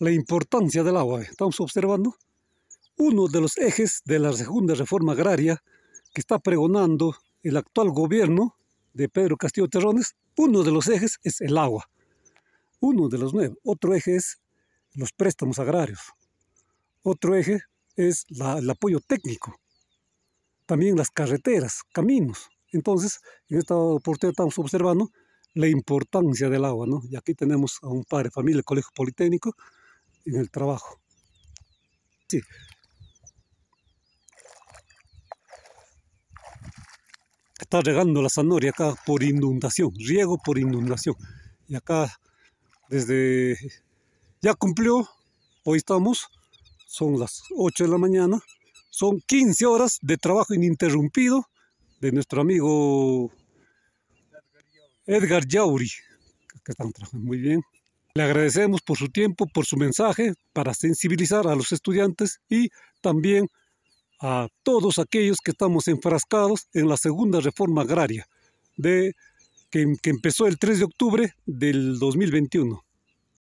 la importancia del agua. Estamos observando uno de los ejes de la segunda reforma agraria que está pregonando el actual gobierno de Pedro Castillo Terrones. Uno de los ejes es el agua. Uno de los nueve. Otro eje es los préstamos agrarios. Otro eje es el apoyo técnico. También las carreteras, caminos. Entonces, en esta oportunidad estamos observando la importancia del agua, Y aquí tenemos a un padre familia, Colegio Politécnico, en el trabajo. Está regando la zanahoria acá por inundación, riego por inundación. Y acá desde ya cumplió, hoy estamos, son las 8 de la mañana, son 15 horas de trabajo ininterrumpido de nuestro amigo Edgar Yauri, que están trabajando muy bien. Le agradecemos por su tiempo, por su mensaje para sensibilizar a los estudiantes y también a todos aquellos que estamos enfrascados en la segunda reforma agraria de, que, que empezó el 3 de octubre del 2021.